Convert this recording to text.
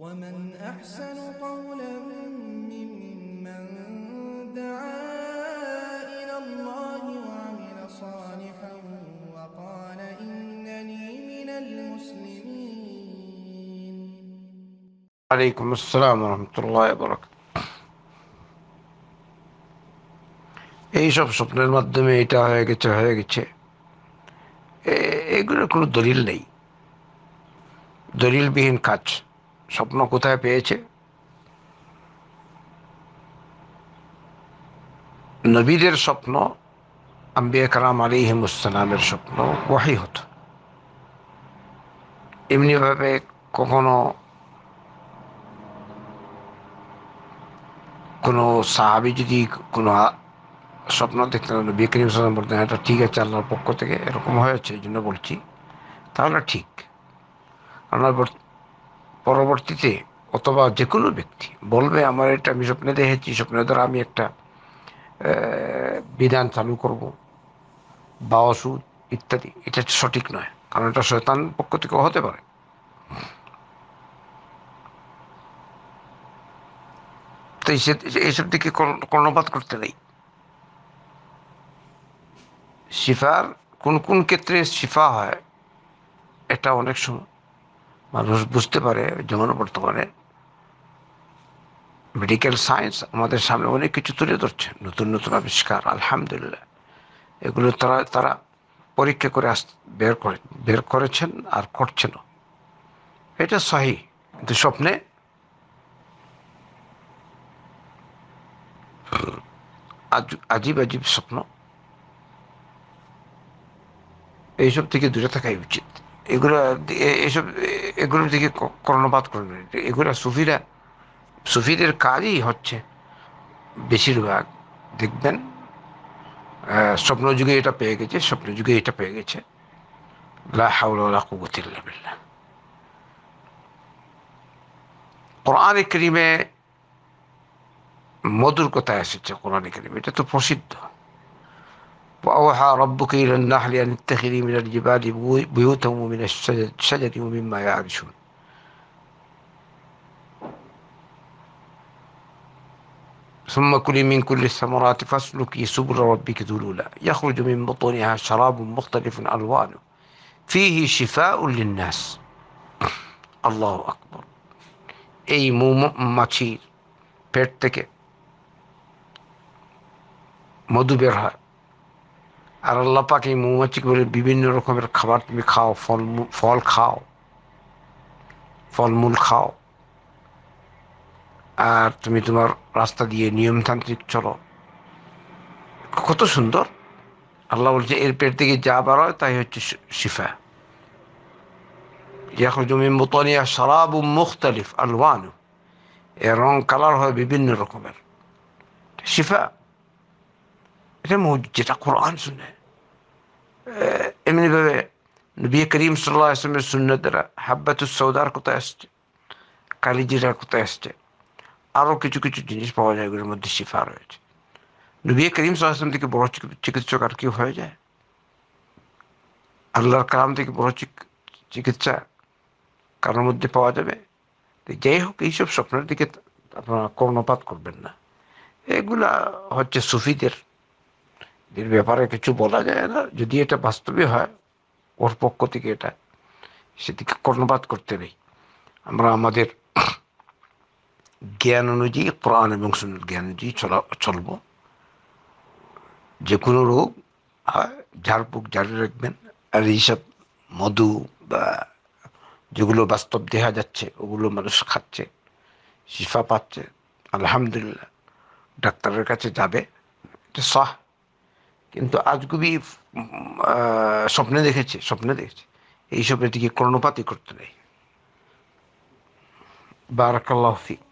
ومن أحسن قولا ممن دعا إلى الله وعمل صالحا وقال إنني من المسلمين عليكم السلام ورحمة الله وبركاته এই সব স্বপ্নের মাধ্যমে এটা হয়ে গেছে হয়ে গেছে এগুলোর কোনো দলিল নেই দলিলবিহীন কাজ স্বপ্ন কোথায় পেয়েছে নবীদের স্বপ্ন আম্বিয়া কালাম আলিহিমুসালামের স্বপ্ন ওয়াহি হতো এমনিভাবে কখনো কোনো সাহাবি যদি কোনো স্বপ্ন দেখতে নবী করিম সালাম বলতেন এটা ঠিক আছে আল্লাহর পক্ষ থেকে এরকম হয়েছে এই জন্য বলছি তাহলে ঠিক আল্লাহ পরবর্তীতে অথবা যে কোনো ব্যক্তি বলবে আমার এটা আমি স্বপ্নে দেখেছি স্বপ্নে দ্বারা আমি একটা বিধান চালু করব বা ওষুধ ইত্যাদি এটা সঠিক নয় কারণ এটা শৈতান পক্ষ থেকে হতে পারে তো এইসব দিকে কর্ণপাত করতে নেই শিফার কোন কোন ক্ষেত্রে শিফা হয় এটা অনেক সময় মানুষ বুঝতে পারে যেমন বর্তমানে মেডিকেল সায়েন্স আমাদের সামনে অনেক কিছু তুলে ধরছে নতুন নতুন আবিষ্কার আলহামদুলিল্লাহ এগুলো তারা তারা পরীক্ষা করে আস বের করে বের করেছেন আর করছেন এটা সহি কিন্তু স্বপ্নে আজীব আজীব স্বপ্ন এইসব থেকে দূরে থাকাই উচিত এগুলো এসব এগুলোর দিকে কর্ণপাত করবে এগুলো সুফিরা সুফিদের কাজই হচ্ছে বেশিরভাগ দেখবেন স্বপ্নযুগে এটা পেয়ে গেছে স্বপ্নযুগে এটা পেয়ে গেছে লা হাউলা কুগতিল্লা বিল্লাহ কোরআন করিমে মধুর কথা এসেছে কোরআন করিমে এটা তো প্রসিদ্ধ وأوحى ربك إلى النحل أن اتخذي من الجبال بيوتا ومن الشجر ومما يعرشون ثم كلي من كل الثمرات فاسلكي سبل ربك ذلولا يخرج من بطونها شراب مختلف ألوانه فيه شفاء للناس الله أكبر أي مو পেট থেকে مدبرها আর আল্লাহ পাক এই মৌমাছিকে বলে বিভিন্ন রকমের খাবার তুমি খাও ফল ফল খাও ফলমূল খাও আর তুমি তোমার রাস্তা দিয়ে নিয়মতান্ত্রিক চলো কত সুন্দর আল্লাহ বলছে এর পেট থেকে যা বার হয় তাই হচ্ছে শিফা ইয়াখন জমি মোতনিয়া সারাবু মুখতালিফ আলওয়ানু এর রং কালার হয় বিভিন্ন রকমের শিফা এটা যেটা কোরআন শুনে এমনিভাবে নবী করিম সাল্লাহ আসলামের শূন্য দ্বারা হাব্বাতুস সৌদার কোথায় আসছে কালিজিরার কোথায় আসছে আরও কিছু কিছু জিনিস পাওয়া যায় এগুলোর মধ্যে শিফা রয়েছে নবী করিম সাল্লাহ আসলাম থেকে বড় চিকিৎসক আর কি হয়ে যায় আল্লাহর কালাম থেকে বড় চিকিৎসা কারোর মধ্যে পাওয়া যাবে যাই হোক এইসব স্বপ্নের দিকে আপনারা কর্ণপাত করবেন না এগুলা হচ্ছে সুফিদের এর ব্যাপারে কিছু বলা যায় না যদি এটা বাস্তবে হয় ওর পক্ষ থেকে এটা সেদিকে কর্ণপাত করতে নেই আমরা আমাদের জ্ঞান অনুযায়ী প্রাণ এবং সুন্দর জ্ঞান অনুযায়ী চলা চলব যে কোনো রোগ ঝাড়ফুঁক জারি রাখবেন আর এইসব মধু বা যেগুলো বাস্তব দেখা যাচ্ছে ওগুলো মানুষ খাচ্ছে শিফা পাচ্ছে আলহামদুলিল্লাহ ডাক্তারের কাছে যাবে এটা সহ কিন্তু আজগুবি স্বপ্নে দেখেছে স্বপ্নে দেখেছে এইসব এটিকে কর্ণপাতই করতে নেই বারাকাল্লাহ ফিক